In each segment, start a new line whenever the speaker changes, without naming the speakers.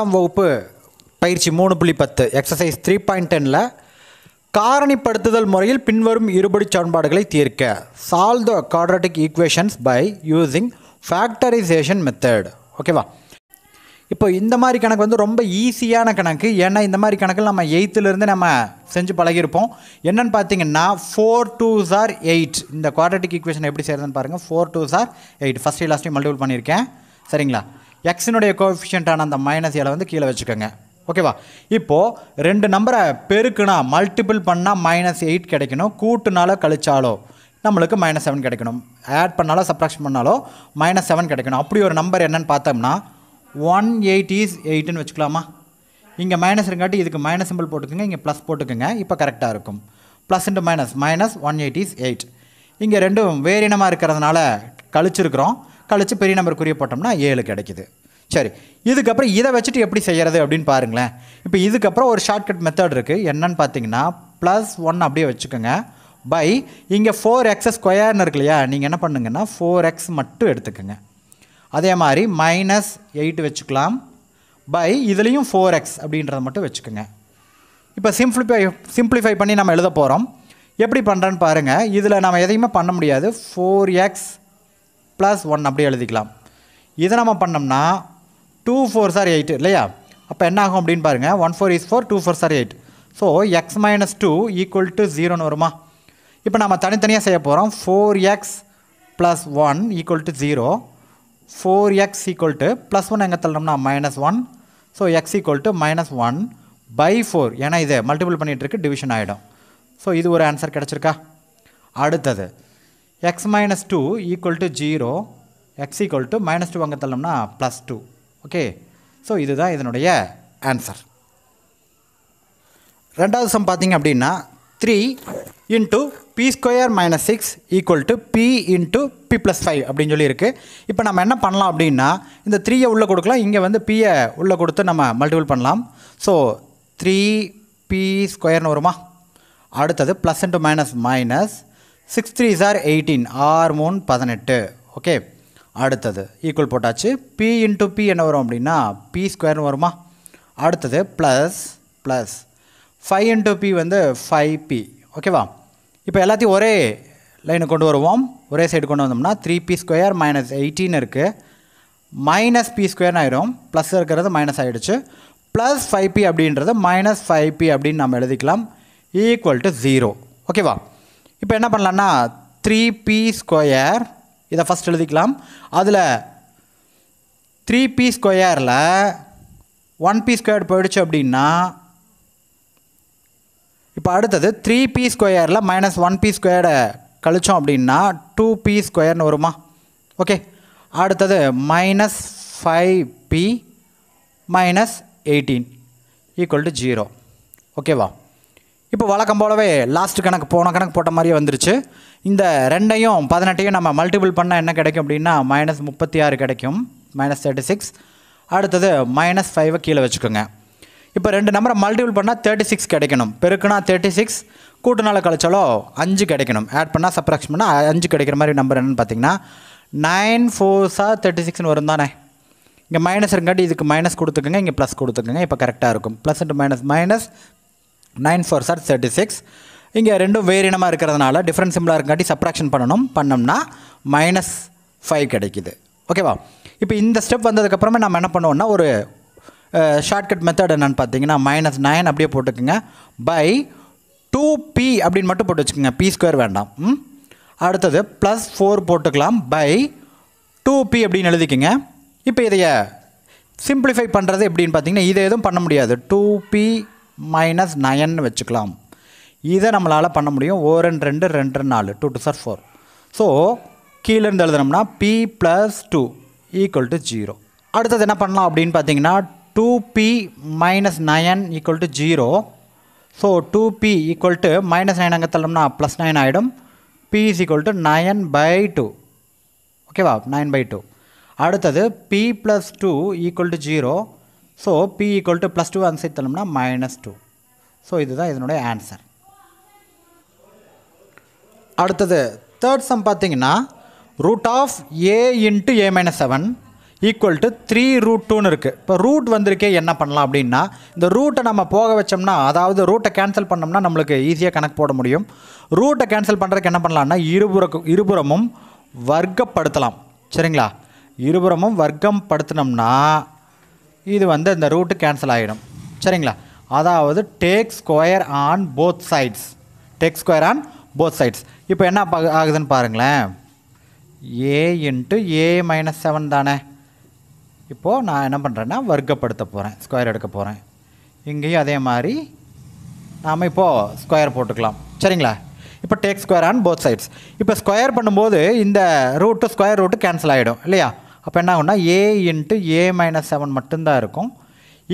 பத்தாம் வகுப்பு பயிற்சி மூணு புள்ளி பத்து எக்ஸசைஸ் த்ரீ பாயிண்ட் டெனில் காரணிப்படுத்துதல் முறையில் பின்வரும் இருபடி சான்பாடுகளை தீர்க்க solve the quadratic equations by using factorization method ஓகேவா இப்போ இந்த மாதிரி கணக்கு வந்து ரொம்ப ஈஸியான கணக்கு ஏன்னா இந்த மாதிரி கணக்கில் நம்ம எயித்துலேருந்து நம்ம செஞ்சு பழகியிருப்போம் என்னென்னு பார்த்தீங்கன்னா ஃபோர் டூ சார் எயிட் இந்த குவாட்ரட்டிக் ஈக்குவேஷன் எப்படி செய்கிறதுன்னு பாருங்கள் four twos are eight first லாஸ்ட்டையும் மல்டிபிள் பண்ணியிருக்கேன் சரிங்களா எக்ஸினுடைய கோஎஃபிஷியண்ட்டான அந்த மைனஸ் ஏழை வந்து கீழே வச்சுக்கோங்க ஓகேவா இப்போது ரெண்டு நம்பரை பெருக்குனா மல்டிபிள் பண்ணால் மைனஸ் எயிட் கிடைக்கணும் கூட்டுனாலோ கழிச்சாலோ நம்மளுக்கு மைனஸ் செவன் கிடைக்கணும் ஆட் பண்ணாலோ சப்ராக்ஷன் பண்ணாலோ மைனஸ் செவன் கிடைக்கணும் அப்படி ஒரு நம்பர் என்னன்னு பார்த்தோம்னா ஒன் எயிட் இஸ் எயிட்டுன்னு வச்சுக்கலாமா இங்கே மைனஸ் இருக்காட்டி இதுக்கு மைனஸ் சிம்பிள் போட்டுக்கோங்க இங்கே ப்ளஸ் போட்டுக்கோங்க இப்போ கரெக்டாக இருக்கும் plus into minus minus one eight is eight இங்கே ரெண்டும் வேறினமாக இருக்கிறதுனால கழிச்சிருக்கிறோம் கழித்து பெரிய நம்பர் குறிய போட்டோம்னா ஏழு கிடைக்குது சரி இதுக்கப்புறம் இதை வச்சுட்டு எப்படி செய்கிறது அப்படின்னு பாருங்களேன் இப்போ இதுக்கப்புறம் ஒரு ஷார்ட்கட் மெத்தட் இருக்குது என்னன்னு பார்த்தீங்கன்னா ப்ளஸ் ஒன் அப்படியே வச்சுக்கோங்க பை இங்கே ஃபோர் எக்ஸ் ஸ்கொயர்னு இருக்கு இல்லையா நீங்கள் என்ன பண்ணுங்கன்னா ஃபோர் எக்ஸ் மட்டும் எடுத்துக்கோங்க அதே மாதிரி மைனஸ் எயிட் வச்சுக்கலாம் பை இதுலேயும் ஃபோர் எக்ஸ் அப்படின்றத மட்டும் வச்சுக்கோங்க இப்போ சிம்பிளிஃபை சிம்பிளிஃபை பண்ணி நம்ம எழுத போகிறோம் எப்படி பண்ணுறேன்னு பாருங்கள் இதில் நம்ம எதையுமே பண்ண முடியாது ஃபோர் எக்ஸ் ப்ளஸ் ஒன் அப்படி எழுதிக்கலாம் இதை நம்ம பண்ணோம்னா டூ ஃபோர் சார் எயிட் இல்லையா அப்போ என்ன ஆகும் அப்படின்னு பாருங்கள் one four is four two fours are eight so x minus two equal to ஜீரோன்னு வருமா இப்போ நம்ம தனித்தனியாக செய்ய போகிறோம் four x plus one equal to zero four x equal to plus one எங்கே தள்ளணும்னா minus one so x equal to minus one by four ஏன்னா இது மல்டிபிள் இருக்கு டிவிஷன் ஆகிடும் ஸோ இது ஒரு ஆன்சர் கிடச்சிருக்கா அடுத்தது x minus two equal to zero x equal to minus two அங்கே தள்ளோம்னா ப்ளஸ் டூ ஓகே ஸோ இதுதான் இதனுடைய ஆன்சர் ரெண்டாவது சம் அப்படியின்னா, அப்படின்னா three p p square minus six equal p p p p plus five அப்படின்னு சொல்லியிருக்கு இப்போ நம்ம என்ன பண்ணலாம் அப்படின்னா இந்த த்ரீயை உள்ளே கொடுக்கலாம் இங்கே வந்து பியை உள்ளே கொடுத்து நம்ம மல்டிபிள் பண்ணலாம் ஸோ த்ரீ பி ஸ்கொயர்னு வருமா அடுத்தது plus into minus minus six threes are eighteen or மூணு பதினெட்டு ஓகே அடுத்தது ஈக்குவல் போட்டாச்சு பி இன்ட்டு பி என்ன வரும் அப்படின்னா பி ஸ்கொயர்னு வருமா அடுத்தது plus plus five into p வந்து ஃபைவ் பி ஓகேவா இப்போ எல்லாத்தையும் ஒரே லைனுக்கு கொண்டு வருவோம் ஒரே சைடு கொண்டு வந்தோம்னா three p square minus eighteen இருக்குது மைனஸ் பி ஸ்கொயர்னு ஆயிரும் ப்ளஸ் இருக்கிறது மைனஸ் ஆகிடுச்சு ப்ளஸ் ஃபைவ் பி அப்படின்றது மைனஸ் ஃபைவ் பி அப்படின்னு நம்ம எழுதிக்கலாம் ஈக்குவல் டு ஜீரோ ஓகேவா இப்போ என்ன பண்ணலான்னா த்ரீ பி ஸ்கொயர் இதை ஃபஸ்ட் எழுதிக்கலாம் அதில் த்ரீ பி ஸ்கொயரில் ஒன் பி ஸ்கொயர் போயிடுச்சு அப்படின்னா இப்போ அடுத்தது த்ரீ பி ஸ்கொயரில் மைனஸ் ஒன் பி ஸ்கொயரை கழித்தோம் அப்படின்னா டூ பி ஸ்கொயர்னு வருமா ஓகே அடுத்தது minus five p minus eighteen equal to zero ஓகேவா இப்போ வழக்கம் போலவே லாஸ்ட் கணக்கு போன கணக்கு போட்ட மாதிரியே வந்துருச்சு இந்த ரெண்டையும் பதினெட்டையும் நம்ம மல்டிபிள் பண்ணால் என்ன கிடைக்கும் அப்படின்னா மைனஸ் முப்பத்தி ஆறு கிடைக்கும் மைனஸ் தேர்ட்டி சிக்ஸ் அடுத்தது மைனஸ் ஃபைவை கீழே வச்சுக்கோங்க இப்போ ரெண்டு நம்பரை மல்டிபிள் பண்ணால் தேர்ட்டி சிக்ஸ் கிடைக்கணும் பெருக்குனா தேர்ட்டி சிக்ஸ் கூட்டுநாள் கழிச்சாலோ அஞ்சு கிடைக்கணும் ஆட் பண்ணால் சப்ராக்ஸ் பண்ணால் அஞ்சு கிடைக்கிற மாதிரி நம்பர் என்னென்னு பார்த்தீங்கன்னா நைன் ஃபோர்ஸாக தேர்ட்டி சிக்ஸ்னு வரும் தானே இங்கே மைனஸ் இருக்காட்டி இதுக்கு மைனஸ் கொடுத்துக்கோங்க இங்கே ப்ளஸ் கொடுத்துக்கோங்க இப்போ கரெக்டாக இருக்கும் plus into minus minus nine fours are thirty six இங்கே ரெண்டும் வேறினமாக இருக்கிறதுனால டிஃப்ரெண்ட் சிம்பிளாக இருக்காட்டி சப்ராக்ஷன் பண்ணணும் பண்ணோம்னா மைனஸ் ஃபைவ் கிடைக்கிது ஓகேவா இப்போ இந்த ஸ்டெப் வந்ததுக்கப்புறமே நம்ம என்ன பண்ணுவோன்னா ஒரு ஷார்ட்கட் மெத்தட் என்னென்னு பார்த்தீங்கன்னா மைனஸ் நைன் அப்படியே போட்டுக்கோங்க பை டூ பி அப்படின்னு மட்டும் போட்டு வச்சுக்கோங்க பி ஸ்கொயர் வேண்டாம் அடுத்தது ப்ளஸ் ஃபோர் போட்டுக்கலாம் பை டூ பி அப்படின்னு எழுதிக்கோங்க இப்போ இதைய சிம்பிளிஃபை பண்ணுறது எப்படின்னு பார்த்தீங்கன்னா இதை எதுவும் பண்ண முடியாது டூ பி மைனஸ் நயன்னு வச்சுக்கலாம் இதை நம்மளால் பண்ண முடியும் ஓ ரெண்டு ரெண்டு ரெண்டு நாலு two twos are four so கீழேருந்து எழுதுனோம்னா p plus two equal to zero அடுத்தது என்ன பண்ணலாம் அப்படின்னு பார்த்தீங்கன்னா two p minus nine equal to zero so two p equal to minus nine அங்கே தள்ளோம்னா ப்ளஸ் நைன் ஆகிடும் p is equal to nine by two ஓகேவா நைன் பை டூ அடுத்தது p plus two equal to zero so p equal to plus two அந்த side தள்ளோம்னா minus two so இதுதான் இதனுடைய answer அடுத்தது தேர்ட் சம் பார்த்தீங்கன்னா root of a into a minus seven equal to three root டூன்னு இருக்குது இப்போ ரூட் வந்திருக்கே என்ன பண்ணலாம் அப்படின்னா இந்த ரூட்டை நம்ம போக வச்சோம்னா அதாவது ரூட்டை கேன்சல் பண்ணோம்னா நம்மளுக்கு ஈஸியாக கணக்கு போட முடியும் ரூட்டை கேன்சல் பண்ணுறதுக்கு என்ன பண்ணலாம்னா இருபுற இருபுறமும் வர்க்கப்படுத்தலாம் சரிங்களா இருபுறமும் வர்க்கம் படுத்தினோம்னா இது வந்து இந்த ரூட்டு கேன்சல் ஆகிடும் சரிங்களா அதாவது take square on both sides take square on both sides இப்போ என்ன ஆகுதுன்னு பாருங்களேன் a into a minus seven தானே இப்போது நான் என்ன பண்ணுறேன்னா வர்க்கப்படுத்த போகிறேன் ஸ்கொயர் எடுக்க போகிறேன் இங்கேயும் அதே மாதிரி நாம் இப்போது ஸ்கொயர் போட்டுக்கலாம் சரிங்களா இப்போ take square on both sides இப்போ ஸ்கொயர் பண்ணும்போது இந்த ரூட்டு ஸ்கொயர் ரூட்டு கேன்சல் ஆகிடும் இல்லையா அப்போ என்ன ஆகும்னா a into a minus seven மட்டும்தான் இருக்கும்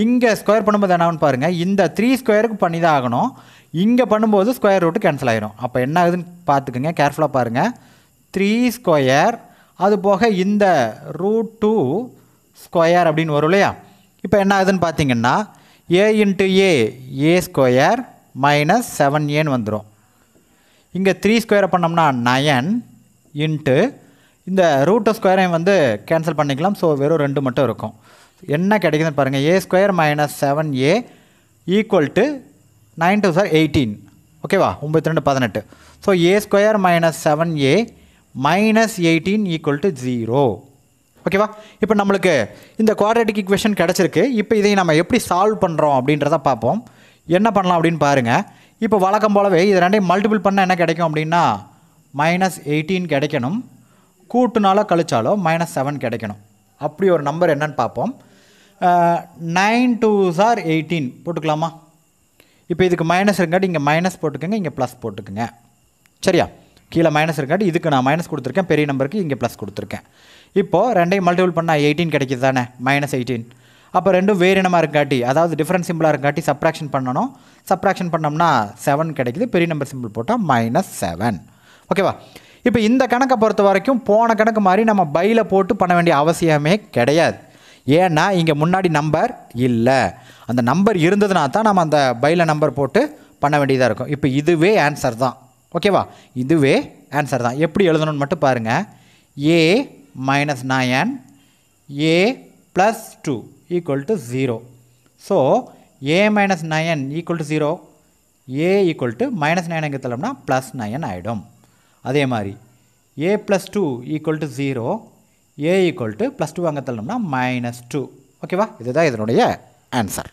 இங்கே ஸ்கொயர் பண்ணும்போது என்ன பாருங்கள் இந்த த்ரீ ஸ்கொயருக்கு பண்ணி தான் ஆகணும் இங்கே பண்ணும்போது ஸ்கொயர் ரூட்டு கேன்சல் ஆகிடும் அப்போ என்ன ஆகுதுன்னு பார்த்துக்குங்க கேர்ஃபுல்லாக பாருங்கள் த்ரீ ஸ்கொயர் அது போக இந்த ரூட் டூ ஸ்கொயர் அப்படின்னு வரும் இல்லையா இப்போ என்ன ஆகுதுன்னு பார்த்தீங்கன்னா a into a a square minus seven ஏன்னு வந்துடும் இங்கே த்ரீ ஸ்கொயரை பண்ணோம்னா நயன் இன்ட்டு இந்த ரூட் ஸ்கொயரையும் வந்து கேன்சல் பண்ணிக்கலாம் ஸோ வெறும் ரெண்டு மட்டும் இருக்கும் என்ன கிடைக்குதுன்னு பாருங்கள் a square minus seven a equal to nine twos are eighteen ஓகேவா ஒம்பத்தி ரெண்டு பதினெட்டு so a square minus seven a minus eighteen equal to zero ஓகேவா இப்போ நம்மளுக்கு இந்த குவாட்ரேட்டிக் இக்குவேஷன் கிடச்சிருக்கு இப்போ இதை நம்ம எப்படி சால்வ் பண்ணுறோம் அப்படின்றத பார்ப்போம் என்ன பண்ணலாம் அப்படின்னு பாருங்கள் இப்போ வழக்கம் போலவே இது ரெண்டையும் மல்டிபிள் பண்ணால் என்ன கிடைக்கும் அப்படின்னா மைனஸ் எயிட்டீன் கிடைக்கணும் கூட்டுனாலோ கழிச்சாலோ மைனஸ் செவன் கிடைக்கணும் அப்படி ஒரு நம்பர் என்னன்னு பார்ப்போம் நைன் டூ சார் எயிட்டீன் போட்டுக்கலாமா இப்போ இதுக்கு மைனஸ் இருக்காட்டி இங்கே மைனஸ் போட்டுக்கோங்க இங்கே ப்ளஸ் போட்டுக்கோங்க சரியா கீழே மைனஸ் இருக்காட்டி இதுக்கு நான் மைனஸ் கொடுத்துருக்கேன் பெரிய நம்பருக்கு இங்கே ப்ளஸ் கொடுத்துருக்கேன் இப்போது ரெண்டையும் மல்டிபிள் பண்ணால் எயிட்டீன் கிடைக்கிது தானே மைனஸ் எயிட்டீன் அப்போ ரெண்டும் வேறினமாக இருக்காட்டி அதாவது டிஃப்ரெண்ட் சிம்பிளாக இருக்காட்டி சப்ராக்ஷன் பண்ணணும் சப்ராக்ஷன் பண்ணோம்னா செவன் கிடைக்குது பெரிய நம்பர் சிம்பிள் போட்டால் மைனஸ் செவன் ஓகேவா இப்போ இந்த கணக்கை பொறுத்த வரைக்கும் போன கணக்கு மாதிரி நம்ம பையில் போட்டு பண்ண வேண்டிய அவசியமே கிடையாது ஏன்னா இங்கே முன்னாடி நம்பர் இல்லை அந்த நம்பர் இருந்ததுனா தான் நம்ம அந்த பையில் நம்பர் போட்டு பண்ண வேண்டியதாக இருக்கும் இப்போ இதுவே ஆன்சர் தான் ஓகேவா இதுவே ஆன்சர் தான் எப்படி எழுதணும்னு மட்டும் பாருங்கள் a minus nine a plus two equal to zero so a minus nine equal to zero a equal to minus nine எங்கே தள்ளோம்னா ப்ளஸ் நயன் ஆகிடும் அதே மாதிரி a plus two equal to zero a equal to plus two அங்கே தள்ளணும்னா minus two ஓகேவா இதுதான் இதனுடைய ஆன்சர்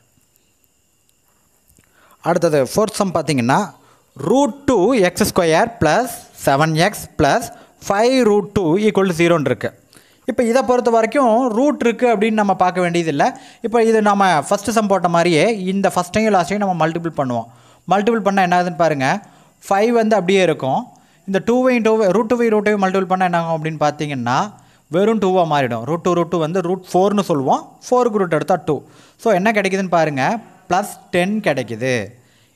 அடுத்தது ஃபோர்த் சம் பார்த்தீங்கன்னா root two x square plus seven x plus five root two equal to ஜீரோன்னு இருக்குது இப்போ இதை பொறுத்த வரைக்கும் ரூட் இருக்குது அப்படின்னு நம்ம பார்க்க வேண்டியதில்லை இப்போ இது நம்ம ஃபஸ்ட்டு சம் போட்ட மாதிரியே இந்த ஃபஸ்ட்டையும் லாஸ்ட்டையும் நம்ம மல்டிபிள் பண்ணுவோம் மல்டிபிள் பண்ணால் என்ன ஆகுதுன்னு பாருங்கள் ஃபைவ் வந்து அப்படியே இருக்கும் இந்த டூ டூவை ரூட் டூவை ரூட்டை மல்டிபிள் பண்ணால் என்ன ஆகும் அப்படின்னு பார்த்தீங்கன்னா வெறும் டூவாக மாறிடும் ரூட் டூ ரூட் டூ வந்து ரூட் ஃபோர்னு சொல்லுவோம் ஃபோருக்கு ரூட் எடுத்தால் டூ ஸோ என்ன கிடைக்குதுன்னு பாருங்கள் ப்ளஸ் டென் கிடைக்குது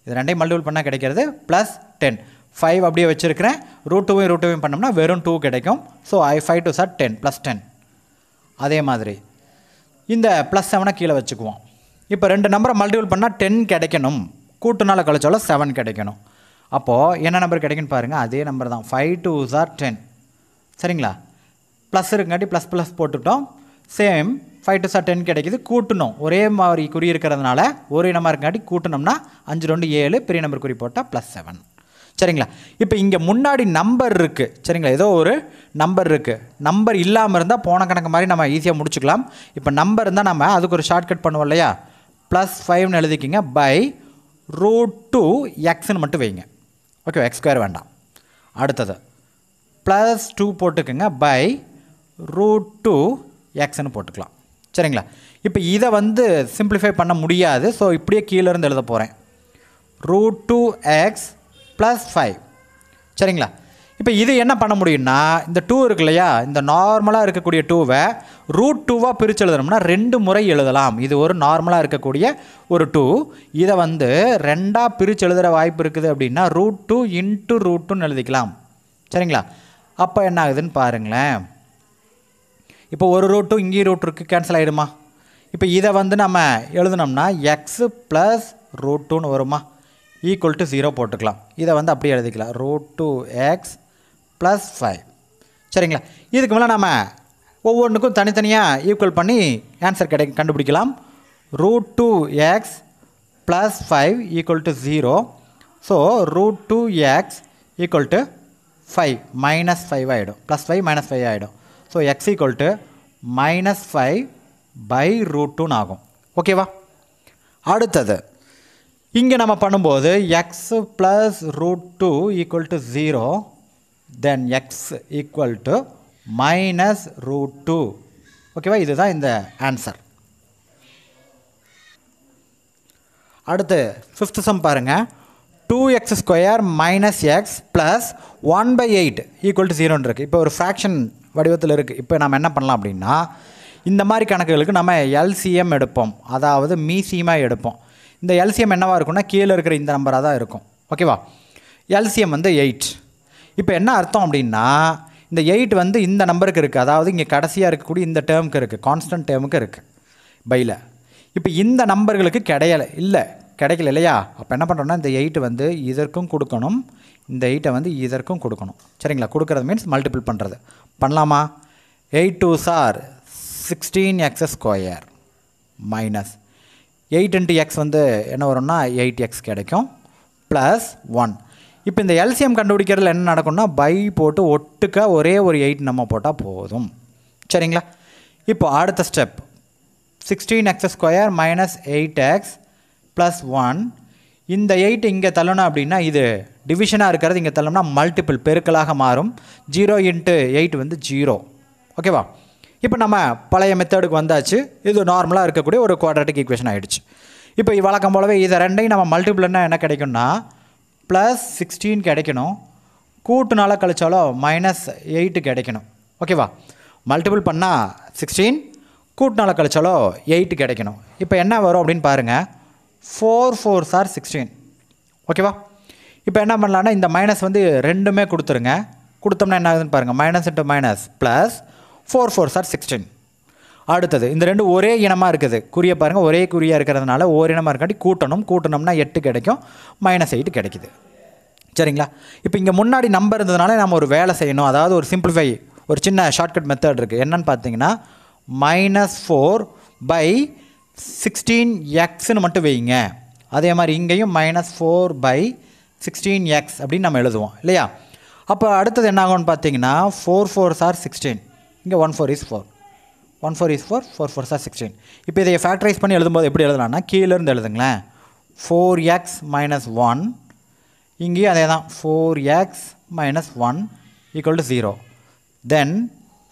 இது ரெண்டையும் மல்டிபிள் பண்ணால் கிடைக்கிறது ப்ளஸ் டென் ஃபைவ் அப்படியே வச்சுருக்கிறேன் ரூட் டூவையும் ரூட் டூவையும் பண்ணோம்னா வெறும் டூ கிடைக்கும் so I five twos are ten plus ten அதே மாதிரி இந்த ப்ளஸ் செவனை கீழே வச்சுக்குவோம் இப்போ ரெண்டு நம்பரை மல்டிபிள் பண்ணால் டென் கிடைக்கணும் கூட்டுனால கழிச்சாலும் செவன் கிடைக்கணும் அப்போது என்ன நம்பர் கிடைக்குன்னு பாருங்கள் அதே நம்பர் தான் ஃபைவ் டூ ஜார் டென் சரிங்களா ப்ளஸ் இருக்குங்காட்டி ப்ளஸ் ப்ளஸ் போட்டுட்டோம் same five twos are ten கிடைக்கிது கூட்டணும் ஒரே மாதிரி குறி இருக்கிறதுனால ஒரே நம்பர் இருக்காட்டி கூட்டணும்னா அஞ்சு ரெண்டு ஏழு பெரிய நம்பர் குறி போட்டால் ப்ளஸ் செவன் சரிங்களா இப்போ இங்கே முன்னாடி நம்பர் இருக்குது சரிங்களா ஏதோ ஒரு நம்பர் இருக்குது நம்பர் இல்லாமல் இருந்தால் போன கணக்கு மாதிரி நம்ம ஈஸியாக முடிச்சுக்கலாம் இப்போ நம்பர் இருந்தால் நம்ம அதுக்கு ஒரு ஷார்ட்கட் பண்ணுவோம் இல்லையா ப்ளஸ் ஃபைவ்னு எழுதிக்கிங்க பை ரூட் டூ எக்ஸ்னு மட்டும் வைங்க ஓகே எக்ஸ் ஸ்கொயர் வேண்டாம் அடுத்தது ப்ளஸ் டூ போட்டுக்கோங்க பை ரூட் டூ எக்ஸ்ன்னு போட்டுக்கலாம் சரிங்களா இப்போ இதை வந்து சிம்பிளிஃபை பண்ண முடியாது ஸோ இப்படியே கீழேருந்து எழுத போகிறேன் root two x plus five சரிங்களா இப்போ இது என்ன பண்ண முடியும்னா இந்த டூ இருக்கு இல்லையா இந்த நார்மலாக இருக்கக்கூடிய டூவை ரூட் டூவாக பிரித்து எழுதணும்னா ரெண்டு முறை எழுதலாம் இது ஒரு நார்மலாக இருக்கக்கூடிய ஒரு டூ இதை வந்து ரெண்டாக பிரித்து எழுதுகிற வாய்ப்பு இருக்குது அப்படின்னா ரூட் டூ இன்ட்டு ரூட் டூன்னு எழுதிக்கலாம் சரிங்களா அப்போ என்ன ஆகுதுன்னு பாருங்களேன் இப்போ ஒரு ரூட்டும் இங்கேயும் ரூட் இருக்குது கேன்சல் ஆகிடுமா இப்போ இதை வந்து நம்ம எழுதுனோம்னா எக்ஸு ப்ளஸ் ரூட் டூன்னு வருமா ஈக்குவல் டு ஜீரோ போட்டுக்கலாம் இதை வந்து அப்படியே எழுதிக்கலாம் root two x plus five சரிங்களா இதுக்கு மேலே நம்ம ஒவ்வொன்றுக்கும் தனித்தனியாக ஈக்குவல் பண்ணி ஆன்சர் கிடை கண்டுபிடிக்கலாம் root two x plus five equal to zero so root two x equal to five minus five ஆகிடும் ப்ளஸ் ஃபைவ் மைனஸ் ஃபைவ் ஆகிடும் so x equal to minus five by root டூன்னு ஆகும் ஓகேவா அடுத்தது இங்கே நம்ம பண்ணும்போது x plus root two equal to zero then x equal to minus root two ஓகேவா இதுதான் இந்த ஆன்சர் அடுத்து ஃபிஃப்த் சம் பாருங்கள் two x square minus x plus one by eight equal to ஜீரோன்னு இருக்குது இப்போ ஒரு ஃப்ராக்ஷன் வடிவத்தில் இருக்குது இப்போ நம்ம என்ன பண்ணலாம் அப்படின்னா இந்த மாதிரி கணக்குகளுக்கு நம்ம எல்சிஎம் எடுப்போம் அதாவது மீசியமாக எடுப்போம் இந்த எல்சிஎம் என்னவாக இருக்கும்னா கீழே இருக்கிற இந்த நம்பராக தான் இருக்கும் ஓகேவா எல்சிஎம் வந்து எயிட் இப்போ என்ன அர்த்தம் அப்படின்னா இந்த எயிட் வந்து இந்த நம்பருக்கு இருக்குது அதாவது இங்கே கடைசியாக இருக்கக்கூடிய இந்த டேர்முக்கு இருக்குது கான்ஸ்டன்ட் டேர்முக்கு இருக்குது பையில் இப்போ இந்த நம்பர்களுக்கு கிடையலை இல்லை கிடைக்கல இல்லையா அப்போ என்ன பண்ணுறோன்னா இந்த எயிட் வந்து இதற்கும் கொடுக்கணும் இந்த எயிட்டை வந்து இதற்கும் கொடுக்கணும் சரிங்களா கொடுக்குறது மீன்ஸ் மல்டிபிள் பண்ணுறது பண்ணலாமா eight twos are sixteen x square minus eight into x வந்து என்ன வரும்னா எயிட் எக்ஸ் கிடைக்கும் ப்ளஸ் ஒன் இப்போ இந்த எல்சிஎம் கண்டுபிடிக்கிறதுல என்ன நடக்கும்னா பை போட்டு ஒட்டுக்க ஒரே ஒரு எயிட் நம்ம போட்டால் போதும் சரிங்களா இப்போ அடுத்த step sixteen x square minus eight x plus one இந்த எயிட் இங்கே தள்ளணும் அப்படின்னா இது டிவிஷனாக இருக்கிறது இங்கே தள்ளணும்னா மல்டிபிள் பெருக்கலாக மாறும் ஜீரோ இன்ட்டு எயிட் வந்து ஜீரோ ஓகேவா இப்போ நம்ம பழைய மெத்தடுக்கு வந்தாச்சு இது நார்மலாக இருக்கக்கூடிய ஒரு குவாட்ரட்டிக் ஈக்குவேஷன் ஆகிடுச்சு இப்போ வழக்கம் போலவே இதை ரெண்டையும் நம்ம மல்டிபிள்னா என்ன கிடைக்கும்னா ப்ளஸ் சிக்ஸ்டீன் கிடைக்கணும் கூட்டுனால கழித்தாலும் மைனஸ் எயிட்டு கிடைக்கணும் ஓகேவா மல்டிபிள் பண்ணால் சிக்ஸ்டீன் கூட்டுனால கழிச்சாலோ எயிட்டு கிடைக்கணும் இப்போ என்ன வரும் அப்படின்னு பாருங்கள் ஃபோர் ஃபோர் சார் சிக்ஸ்டீன் ஓகேவா இப்போ என்ன பண்ணலான்னா இந்த மைனஸ் வந்து ரெண்டுமே கொடுத்துருங்க கொடுத்தோம்னா என்ன ஆகுதுன்னு பாருங்கள் minus into minus plus four four sir sixteen அடுத்தது இந்த ரெண்டு ஒரே இனமாக இருக்குது குறிய பாருங்கள் ஒரே குறியாக இருக்கிறதுனால ஓரினமாக இருக்காட்டி கூட்டணும் கூட்டணும்னா எட்டு கிடைக்கும் மைனஸ் எயிட் கிடைக்குது சரிங்களா இப்போ இங்கே முன்னாடி நம்பர் இருந்ததுனால நம்ம ஒரு வேலை செய்யணும் அதாவது ஒரு சிம்பிளிஃபை ஒரு சின்ன ஷார்ட்கட் மெத்தட் இருக்குது என்னன்னு பார்த்தீங்கன்னா மைனஸ் ஃபோர் பை சிக்ஸ்டீன் எக்ஸ்னு மட்டும் வைங்க அதே மாதிரி இங்கேயும் minus four by sixteen x அப்படின்னு நம்ம எழுதுவோம் இல்லையா அப்போ அடுத்தது என்ன ஆகும்னு பார்த்தீங்கன்னா ஃபோர் ஃபோர் சார் சிக்ஸ்டீன் இங்கே one four is four one four is four four four sir sixteen இப்போ இதை ஃபேக்டரைஸ் பண்ணி எழுதும்போது எப்படி எழுதலாம்னா கீழேருந்து எழுதுங்களேன் ஃபோர் எக்ஸ் மைனஸ் ஒன் இங்கேயும் அதே தான் four x minus one equal to zero then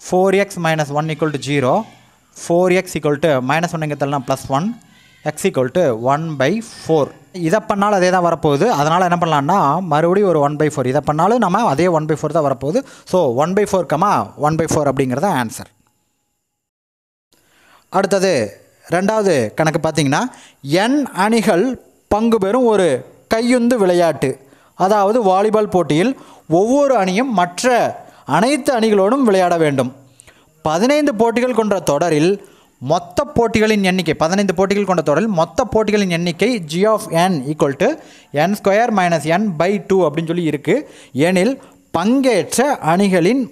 four x minus one equal to zero four x equal to minus ஒன்னுங்கிறதுலாம் plus one x equal to one by four இதை பண்ணாலும் அதே தான் வரப்போகுது அதனால் என்ன பண்ணலான்னா மறுபடியும் ஒரு ஒன் பை ஃபோர் இதை பண்ணாலும் நம்ம அதே ஒன் பை ஃபோர் தான் வரப்போகுது so one by four comma one by four அப்படிங்கிறத ஆன்சர் அடுத்தது ரெண்டாவது கணக்கு பார்த்தீங்கன்னா எண் அணிகள் பங்கு பெறும் ஒரு கையுந்து விளையாட்டு அதாவது வாலிபால் போட்டியில் ஒவ்வொரு அணியும் மற்ற அனைத்து அணிகளோடும் விளையாட வேண்டும் பதினைந்து போட்டிகள் கொண்ட தொடரில் மொத்த போட்டிகளின் எண்ணிக்கை பதினைந்து போட்டிகள் கொண்ட தொடரில் மொத்த போட்டிகளின் எண்ணிக்கை G of n equal to n square minus n by two அப்படின்னு சொல்லி இருக்குது எனில் பங்கேற்ற அணிகளின்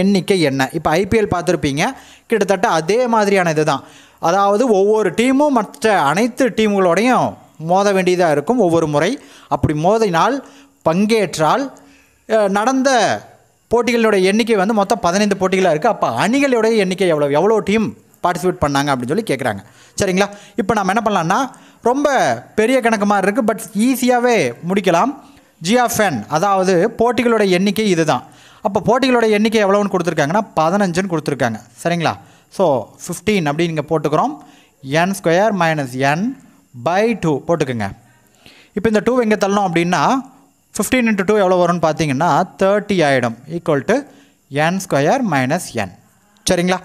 எண்ணிக்கை என்ன இப்போ ஐபிஎல் பார்த்துருப்பீங்க கிட்டத்தட்ட அதே மாதிரியான இது தான் அதாவது ஒவ்வொரு டீமும் மற்ற அனைத்து டீம்களோடையும் மோத வேண்டியதாக இருக்கும் ஒவ்வொரு முறை அப்படி மோதினால் பங்கேற்றால் நடந்த போட்டிகளுடைய எண்ணிக்கை வந்து மொத்தம் பதினைந்து போட்டிகளாக இருக்குது அப்போ அணிகளுடைய எண்ணிக்கை எவ்வளோ எவ்வளோ டீம் பார்ட்டிசிபேட் பண்ணாங்க அப்படின்னு சொல்லி கேட்குறாங்க சரிங்களா இப்போ நம்ம என்ன பண்ணலான்னா ரொம்ப பெரிய கணக்கு மாதிரி இருக்குது பட் ஈஸியாகவே முடிக்கலாம் ஜிஆஃப் அதாவது போட்டிகளோட எண்ணிக்கை இதுதான் அப்போ போட்டிகளோட எண்ணிக்கை எவ்வளோன்னு கொடுத்துருக்காங்கன்னா பதினஞ்சுன்னு கொடுத்துருக்காங்க சரிங்களா ஸோ ஃபிஃப்டீன் அப்படி நீங்கள் போட்டுக்கிறோம் n square minus n by two போட்டுக்குங்க இப்போ இந்த டூ எங்கே தள்ளணும் அப்படின்னா ஃபிஃப்டீன் இன்ட்டு டூ எவ்வளோ வரும்னு பார்த்தீங்கன்னா தேர்ட்டி ஆகிடும் equal to n square minus n சரிங்களா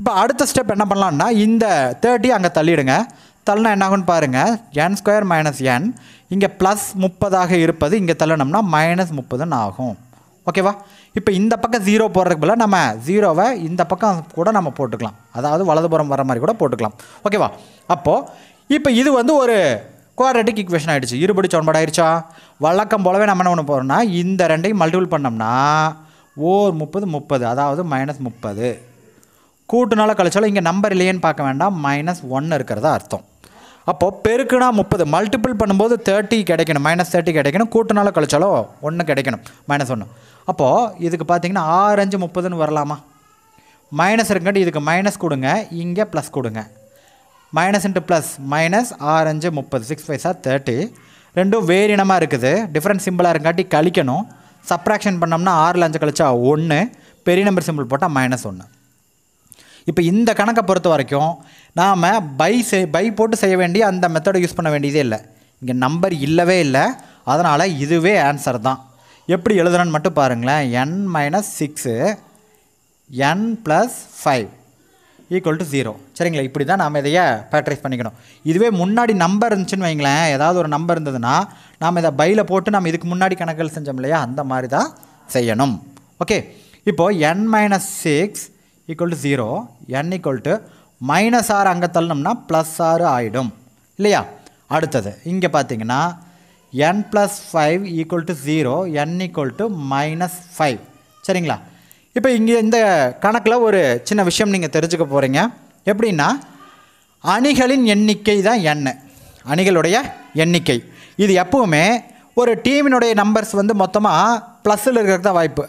இப்போ அடுத்த ஸ்டெப் என்ன பண்ணலான்னா இந்த தேர்ட்டி அங்கே தள்ளிடுங்க தள்ளினா என்னாகும்னு பாருங்கள் என் ஸ்கொயர் மைனஸ் என் இங்கே ப்ளஸ் முப்பதாக இருப்பது இங்கே தள்ளணும்னா மைனஸ் முப்பதுன்னு ஆகும் ஓகேவா இப்போ இந்த பக்கம் ஜீரோ போடுறதுக்கு பதிலாக நம்ம ஜீரோவை இந்த பக்கம் கூட நம்ம போட்டுக்கலாம் அதாவது வலதுபுறம் வர மாதிரி கூட போட்டுக்கலாம் ஓகேவா அப்போது இப்போ இது வந்து ஒரு குவாட்ரட்டிக் இக்குவேஷன் ஆகிடுச்சு இருபடி சமன்பாடு ஆகிடுச்சா வழக்கம் போலவே நம்ம என்ன ஒன்று போகிறோம்னா இந்த ரெண்டையும் மல்டிபிள் பண்ணோம்னா ஓர் முப்பது முப்பது அதாவது மைனஸ் முப்பது கூட்டுனால கழிச்சாலும் இங்கே நம்பர் இல்லையேன்னு பார்க்க வேண்டாம் மைனஸ் ஒன்று இருக்கிறதா அர்த்தம் அப்போது பெருக்குனா முப்பது மல்டிபிள் பண்ணும்போது தேர்ட்டி கிடைக்கணும் மைனஸ் தேர்ட்டி கிடைக்கணும் கூட்டினால கழிச்சாலோ ஒன்று கிடைக்கணும் மைனஸ் ஒன்று அப்போது இதுக்கு பார்த்தீங்கன்னா ஆறு அஞ்சு முப்பதுன்னு வரலாமா மைனஸ் இருக்காட்டி இதுக்கு மைனஸ் கொடுங்க இங்கே ப்ளஸ் கொடுங்க மைனஸ் இன்ட்டு ப்ளஸ் மைனஸ் ஆறு அஞ்சு முப்பது சிக்ஸ் ஃபைவ் சார் தேர்ட்டி ரெண்டும் வேரியனமாக இருக்குது டிஃப்ரெண்ட் சிம்பிளாக இருக்காட்டி கழிக்கணும் சப்ராக்ஷன் பண்ணோம்னா ஆறில் அஞ்சு கழிச்சா ஒன்று பெரிய நம்பர் சிம்பிள் போட்டால் மைனஸ் ஒன்று இப்போ இந்த கணக்கை பொறுத்த வரைக்கும் நாம் பை செய் பை போட்டு செய்ய வேண்டிய அந்த மெத்தடை யூஸ் பண்ண வேண்டியதே இல்லை இங்கே நம்பர் இல்லவே இல்லை அதனால் இதுவே ஆன்சர் தான் எப்படி எழுதுறேன்னு மட்டும் பாருங்களேன் n minus six n plus five equal to zero சரிங்களா இப்படி தான் நாம் இதையே பேட்ரைஸ் பண்ணிக்கணும் இதுவே முன்னாடி நம்பர் இருந்துச்சுன்னு வைங்களேன் ஏதாவது ஒரு நம்பர் இருந்ததுன்னா நாம் இதை பையில் போட்டு நம்ம இதுக்கு முன்னாடி கணக்குகள் செஞ்சோம் இல்லையா அந்த மாதிரி தான் செய்யணும் ஓகே இப்போது n minus six equal to zero n equal to minus ஆறு அங்கே தள்ளணும்னா ப்ளஸ் ஆறு ஆகிடும் இல்லையா அடுத்தது இங்கே பார்த்தீங்கன்னா n plus five equal to zero n equal to minus five சரிங்களா இப்போ இங்கே இந்த கணக்கில் ஒரு சின்ன விஷயம் நீங்கள் தெரிஞ்சுக்க போகிறீங்க எப்படின்னா அணிகளின் எண்ணிக்கை தான் எண்ணு அணிகளுடைய எண்ணிக்கை இது எப்போவுமே ஒரு டீமினுடைய நம்பர்ஸ் வந்து மொத்தமாக ப்ளஸ்ஸில் இருக்கிறது வாய்ப்பு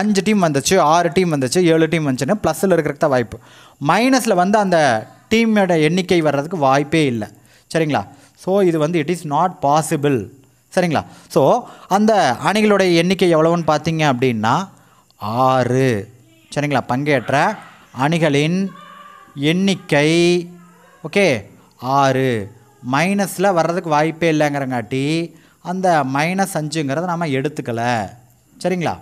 அஞ்சு டீம் வந்துச்சு ஆறு டீம் வந்துச்சு ஏழு டீம் வந்துச்சுன்னா ப்ளஸில் இருக்கிறதுக்கு தான் வாய்ப்பு மைனஸில் வந்து அந்த டீமோட எண்ணிக்கை வர்றதுக்கு வாய்ப்பே இல்லை சரிங்களா ஸோ இது வந்து இட் இஸ் நாட் பாசிபிள் சரிங்களா ஸோ அந்த அணிகளுடைய எண்ணிக்கை எவ்வளவுன்னு பார்த்தீங்க அப்படின்னா ஆறு சரிங்களா பங்கேற்ற அணிகளின் எண்ணிக்கை ஓகே ஆறு மைனஸில் வர்றதுக்கு வாய்ப்பே இல்லைங்கிறங்காட்டி அந்த மைனஸ் அஞ்சுங்கிறத நம்ம எடுத்துக்கலை சரிங்களா